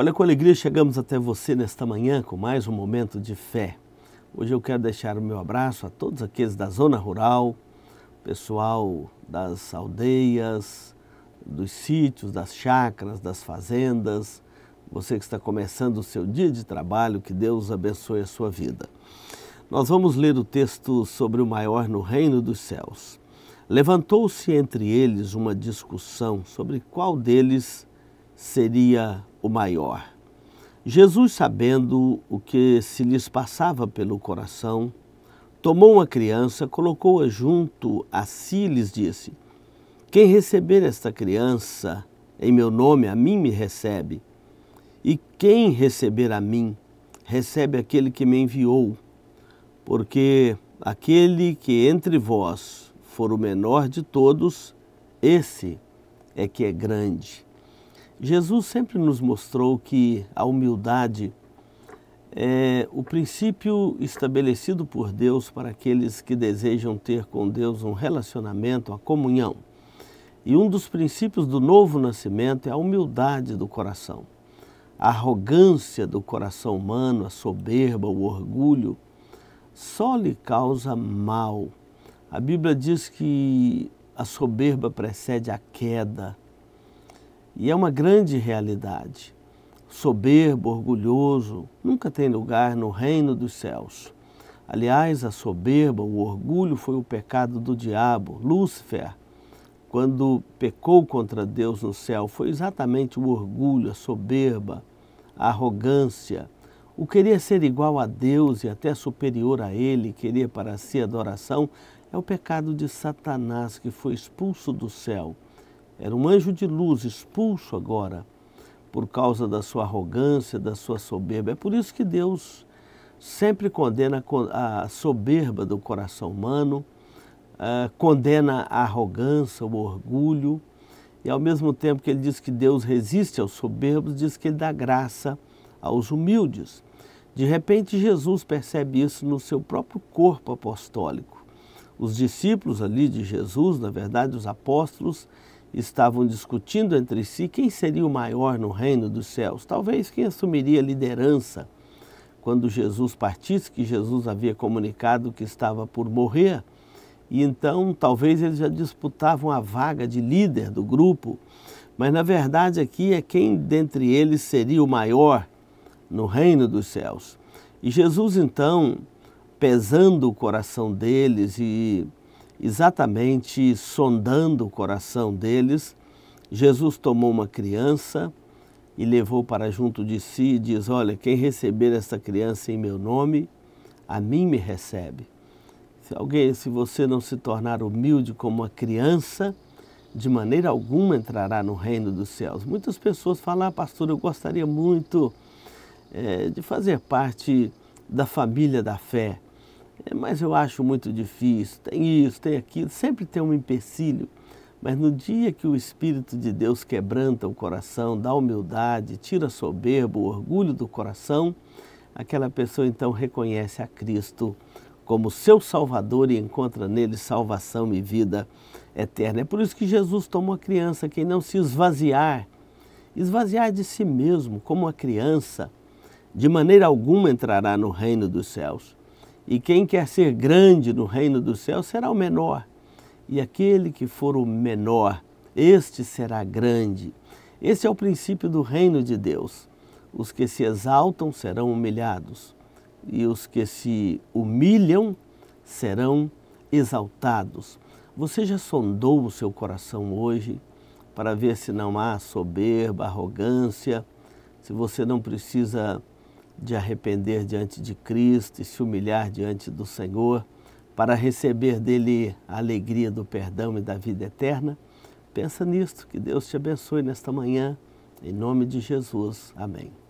Olha com alegria chegamos até você nesta manhã com mais um momento de fé. Hoje eu quero deixar o meu abraço a todos aqueles da zona rural, pessoal das aldeias, dos sítios, das chacras, das fazendas. Você que está começando o seu dia de trabalho, que Deus abençoe a sua vida. Nós vamos ler o texto sobre o maior no reino dos céus. Levantou-se entre eles uma discussão sobre qual deles seria o maior. Jesus, sabendo o que se lhes passava pelo coração, tomou uma criança, colocou-a junto a si e lhes disse: Quem receber esta criança em meu nome, a mim me recebe. E quem receber a mim, recebe aquele que me enviou. Porque aquele que entre vós for o menor de todos, esse é que é grande. Jesus sempre nos mostrou que a humildade é o princípio estabelecido por Deus para aqueles que desejam ter com Deus um relacionamento, a comunhão. E um dos princípios do novo nascimento é a humildade do coração. A arrogância do coração humano, a soberba, o orgulho, só lhe causa mal. A Bíblia diz que a soberba precede a queda e é uma grande realidade. Soberbo, orgulhoso, nunca tem lugar no reino dos céus. Aliás, a soberba, o orgulho foi o pecado do diabo, Lúcifer. Quando pecou contra Deus no céu, foi exatamente o orgulho, a soberba, a arrogância, o querer ser igual a Deus e até superior a Ele, querer para si adoração, é o pecado de Satanás que foi expulso do céu era um anjo de luz expulso agora por causa da sua arrogância, da sua soberba. É por isso que Deus sempre condena a soberba do coração humano, é, condena a arrogância, o orgulho, e ao mesmo tempo que ele diz que Deus resiste aos soberbos, diz que ele dá graça aos humildes. De repente, Jesus percebe isso no seu próprio corpo apostólico. Os discípulos ali de Jesus, na verdade, os apóstolos, estavam discutindo entre si quem seria o maior no reino dos céus, talvez quem assumiria a liderança quando Jesus partisse, que Jesus havia comunicado que estava por morrer. E então talvez eles já disputavam a vaga de líder do grupo, mas na verdade aqui é quem dentre eles seria o maior no reino dos céus. E Jesus então, pesando o coração deles e exatamente sondando o coração deles, Jesus tomou uma criança e levou para junto de si e diz: Olha, quem receber esta criança em meu nome, a mim me recebe. Se alguém, se você não se tornar humilde como a criança, de maneira alguma entrará no reino dos céus. Muitas pessoas falam, ah, pastor, eu gostaria muito é, de fazer parte da família da fé. É, mas eu acho muito difícil, tem isso, tem aquilo, sempre tem um empecilho. Mas no dia que o Espírito de Deus quebranta o coração, dá humildade, tira a soberba, o orgulho do coração, aquela pessoa então reconhece a Cristo como seu Salvador e encontra nele salvação e vida eterna. É por isso que Jesus tomou a criança, quem não se esvaziar, esvaziar de si mesmo como uma criança, de maneira alguma entrará no reino dos céus. E quem quer ser grande no reino do céu será o menor. E aquele que for o menor, este será grande. Esse é o princípio do reino de Deus. Os que se exaltam serão humilhados, e os que se humilham serão exaltados. Você já sondou o seu coração hoje para ver se não há soberba, arrogância, se você não precisa de arrepender diante de Cristo e se humilhar diante do Senhor para receber dele a alegria do perdão e da vida eterna. Pensa nisto, que Deus te abençoe nesta manhã. Em nome de Jesus. Amém.